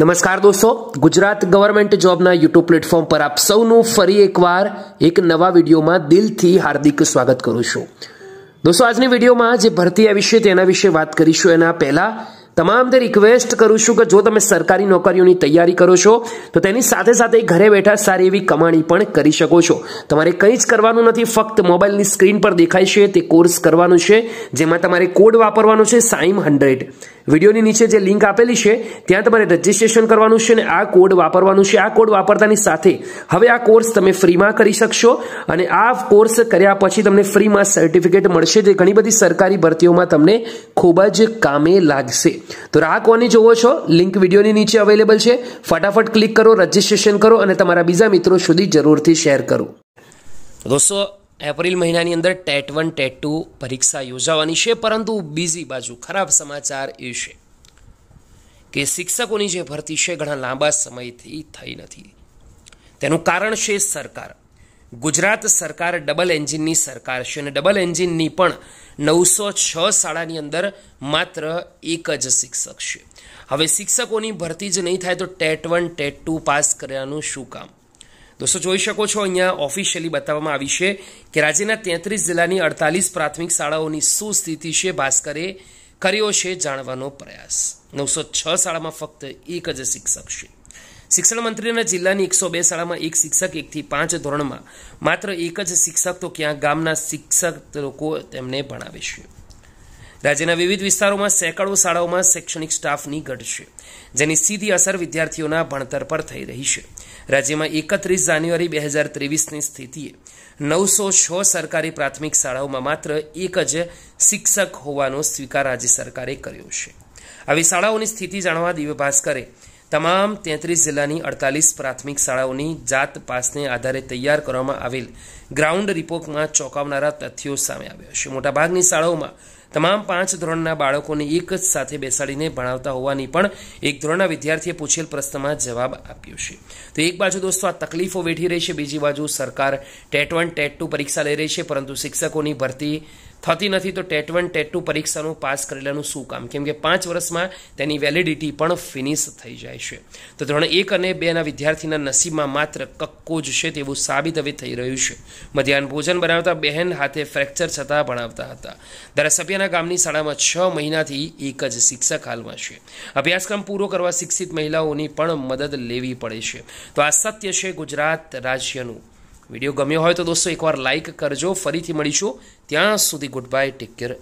નમસ્કાર દોસ્તો ગુજરાત ગવર્મેન્ટ જોબના યુટ્યુબ પ્લેટફોર્મ પર આપ સૌનું ફરી એકવાર એક નવા વિડીયોમાં દિલથી હાર્દિક સ્વાગત કરું છું દોસ્તો આજની વિડીયોમાં જે ભરતી આવી છે તેના વિશે વાત કરીશું એના પહેલાં તે રિક્વેસ્ટ કરું છું કે જો તમે સરકારી નોકરીઓની તૈયારી કરો છો તો તેની સાથે સાથે ઘરે બેઠા સારી એવી કમાણી પણ કરી શકો છો તમારે કંઈ જ કરવાનું નથી ફક્ત મોબાઈલની સ્ક્રીન પર દેખાય છે તે કોર્સ કરવાનું છે જેમાં તમારે કોડ વાપરવાનો છે સાઈમ હંડ્રેડ વિડીયોની નીચે જે લિંક આપેલી છે ત્યાં તમારે રજીસ્ટ્રેશન કરવાનું છે અને આ કોડ વાપરવાનું છે આ કોડ વાપરતાની સાથે હવે આ કોર્સ તમે ફ્રીમાં કરી શકશો અને આ કોર્સ કર્યા પછી તમને ફ્રીમાં સર્ટિફિકેટ મળશે જે ઘણી બધી સરકારી ભરતીઓમાં તમને ખૂબ જ કામે લાગશે તો રાહ કોની જોવો છો લિંક વિડીયોની નીચે અવેલેબલ છે ફટાફટ ક્લિક કરો રજીસ્ટ્રેશન કરો અને તમારા બીજા મિત્રો સુધી જરૂરથી શેર કરો દોસ્તો એપ્રિલ મહિનાની અંદર ટેટ વન ટેટ ટુ પરીક્ષા યોજાવાની છે પરંતુ બીજી બાજુ ખરાબ સમાચાર એ છે કે શિક્ષકોની જે ભરતી છે ઘણા લાંબા સમયથી થઈ નથી તેનું કારણ છે સરકાર ગુજરાત સરકાર ડબલ એન્જિનની સરકાર છે અને ડબલ એન્જિનની પણ નવસો છ શાળાની અંદર માત્ર એક જ શિક્ષક છે હવે શિક્ષકોની ભરતી જ નહીં થાય તો TET one TET two pass કર્યાનું શું કામ દોસ્તો જોઈ શકો છો અહીંયા ઓફિશિયલી બતાવવામાં આવી છે કે રાજ્યના તેત્રીસ જિલ્લાની અડતાલીસ પ્રાથમિક શાળાઓની શું સ્થિતિ છે ભાસ્કરે કર્યો છે જાણવાનો પ્રયાસ નવસો છ શાળામાં ફક્ત એક જ શિક્ષક છે શિક્ષણ મંત્રીના જિલ્લાની એકસો બે શાળામાં એક શિક્ષક એકથી પાંચ ધોરણમાં માત્ર એક જ શિક્ષક તો ક્યાં ગામના શિક્ષક લોકો તેમને ભણાવે છે રાજ્યના વિવિધ વિસ્તારોમાં સેંકડો શાળાઓમાં શૈક્ષણિક સ્ટાફની ઘટશે જેની સીધી અસર વિદ્યાર્થીઓના ભણતર પર થઈ રહી છે રાજ્યમાં એકત્રીસ જાન્યુઆરી બે હજાર ત્રેવીસની સ્થિતિએ નવસો છ સરકારી પ્રાથમિક શાળાઓમાં માત્ર એક જ શિક્ષક હોવાનો સ્વીકાર રાજ્ય સરકારે કર્યો છે આવી શાળાઓની સ્થિતિ જાણવા દિવ્ય ભાસ્કરે તમામ તેત્રીસ જિલ્લાની અડતાલીસ પ્રાથમિક શાળાઓની જાત પાસને આધારે તૈયાર કરવામાં આવેલ ગ્રાઉન્ડ રિપોર્ટમાં ચોંકાવનારા તથ્યો સામે આવ્યા છે મોટાભાગની શાળાઓમાં તમામ પાંચ ધોરણના બાળકોને એક જ સાથે બેસાડીને ભણાવતા હોવાની પણ એક ધોરણના વિદ્યાર્થીએ પૂછેલ પ્રશ્નમાં જવાબ આપ્યો છે તો એક બાજુ દોસ્તો આ તકલીફો વેઠી રહી છે બીજી બાજુ સરકાર ટેટ વન ટેટ ટુ પરીક્ષા લઈ રહી છે પરંતુ શિક્ષકોની ભરતી થતી નથી તો ટેટ વન ટેટ ટુ પરીક્ષાનું પાસ કરેલાનું શું કામ કેમ કે પાંચ વર્ષમાં તેની વેલિડિટી પણ ફિનિશ થઈ જાય છે તો ધોરણ એક અને બેના વિદ્યાર્થીના નસીબમાં માત્ર કક્કો જ છે તેવું સાબિત હવે થઈ રહ્યું છે મધ્યાહન ભોજન બનાવતા બહેન હાથે ફ્રેક્ચર છતાં ભણાવતા હતા ધારાસભ્યના ગામની શાળામાં છ મહિનાથી એક જ શિક્ષક હાલમાં છે અભ્યાસક્રમ પૂરો કરવા શિક્ષિત મહિલાઓની પણ મદદ લેવી પડે છે તો આ સત્ય છે ગુજરાત રાજ્યનું વિડીયો ગમ્યો હોય તો દોસ્તો એકવાર લાઇક કરજો ફરીથી મળીશું ત્યાં સુધી ગુડ બાય ટેક કેર